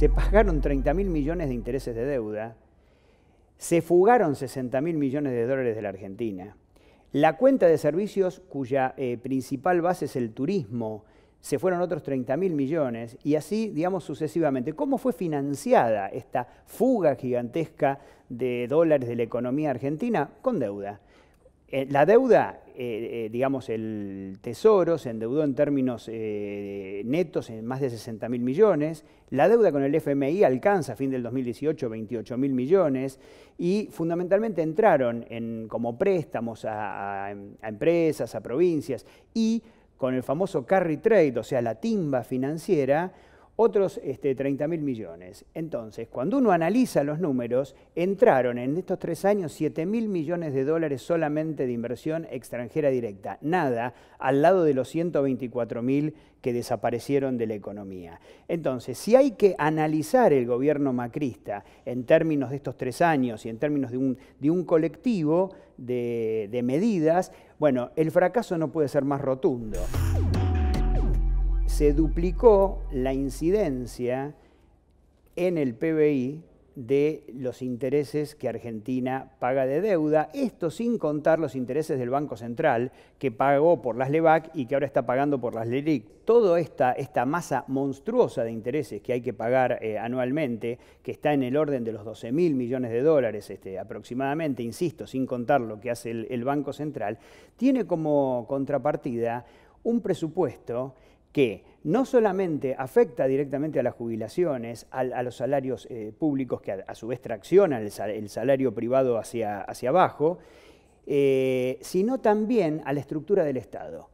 se pagaron 30 mil millones de intereses de deuda, se fugaron 60 mil millones de dólares de la Argentina. La cuenta de servicios, cuya eh, principal base es el turismo, se fueron otros 30 mil millones y así, digamos, sucesivamente. ¿Cómo fue financiada esta fuga gigantesca de dólares de la economía argentina? Con deuda. Eh, la deuda, eh, eh, digamos, el Tesoro se endeudó en términos netos en más de 60 mil millones, la deuda con el FMI alcanza a fin del 2018 28 mil millones y fundamentalmente entraron en, como préstamos a empresas, a provincias y con el famoso carry trade, o sea, la timba financiera, otros este, 30 mil millones. Entonces, cuando uno analiza los números, entraron en estos tres años 7 mil millones de dólares solamente de inversión extranjera directa, nada al lado de los 124 mil que desaparecieron de la economía. Entonces, si hay que analizar el gobierno macrista en términos de estos tres años y en términos de un, colectivo de, de medidas, bueno, el fracaso no puede ser más rotundo se duplicó la incidencia en el PBI de los intereses que Argentina paga de deuda, esto sin contar los intereses del Banco Central que pagó por las LEVAC y que ahora está pagando por las LERIC. Toda esta, esta masa monstruosa de intereses que hay que pagar eh, anualmente, que está en el orden de los 12 mil millones de dólares este, aproximadamente, insisto, sin contar lo que hace el Banco Central, tiene como contrapartida un presupuesto que no solamente afecta directamente a las jubilaciones, a, los salarios eh, públicos que a, su vez traccionan el, salario privado hacia, abajo, eh, sino también a la estructura del Estado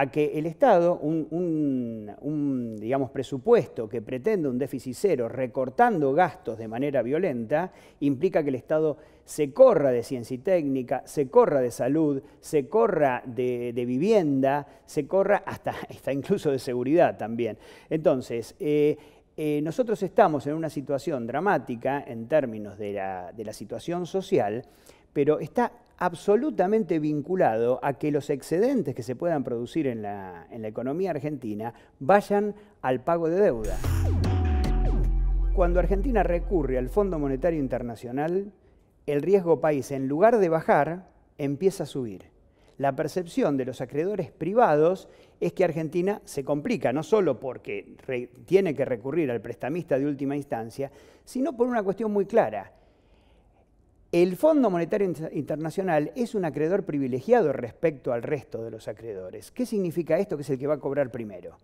a que el Estado, un, digamos, presupuesto que pretende un déficit cero recortando gastos de manera violenta, implica que el Estado se corra de ciencia y técnica, se corra de salud, se corra de, vivienda, se corra hasta, hasta, incluso de seguridad también. Entonces, eh, eh, nosotros estamos en una situación dramática en términos de la, situación social, pero está absolutamente vinculado a que los excedentes que se puedan producir en la, economía argentina vayan al pago de deuda. Cuando Argentina recurre al Fondo Monetario Internacional, el riesgo país, en lugar de bajar, empieza a subir la percepción de los acreedores privados es que Argentina se complica, no solo porque tiene que recurrir al prestamista de última instancia, sino por una cuestión muy clara. El Fondo Monetario Internacional es un acreedor privilegiado respecto al resto de los acreedores. ¿Qué significa esto? Que es el que va a cobrar primero.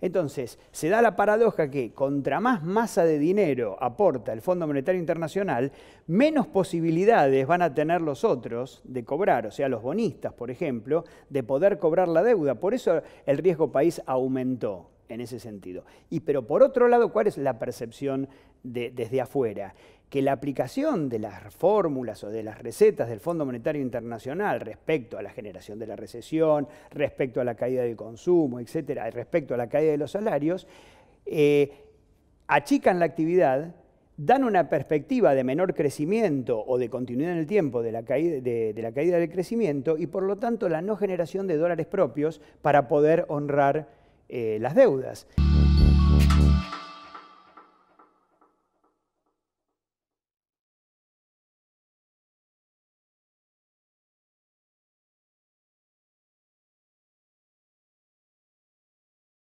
Entonces, se da la paradoja que contra más masa de dinero aporta el Fondo Monetario Internacional, menos posibilidades van a tener los otros de cobrar, o sea, los bonistas, por ejemplo, de poder cobrar la deuda. Por eso el riesgo país aumentó en ese sentido. Y pero por otro lado, ¿cuál es la percepción desde afuera? que la aplicación de las fórmulas o de las recetas del Fondo Monetario Internacional respecto a la generación de la recesión, respecto a la caída del consumo, etcétera, respecto a la caída de los salarios, eh, achican la actividad, dan una perspectiva de menor crecimiento o de continuidad en el tiempo de la, caída, del crecimiento y por lo tanto la no generación de dólares propios para poder honrar eh, las deudas.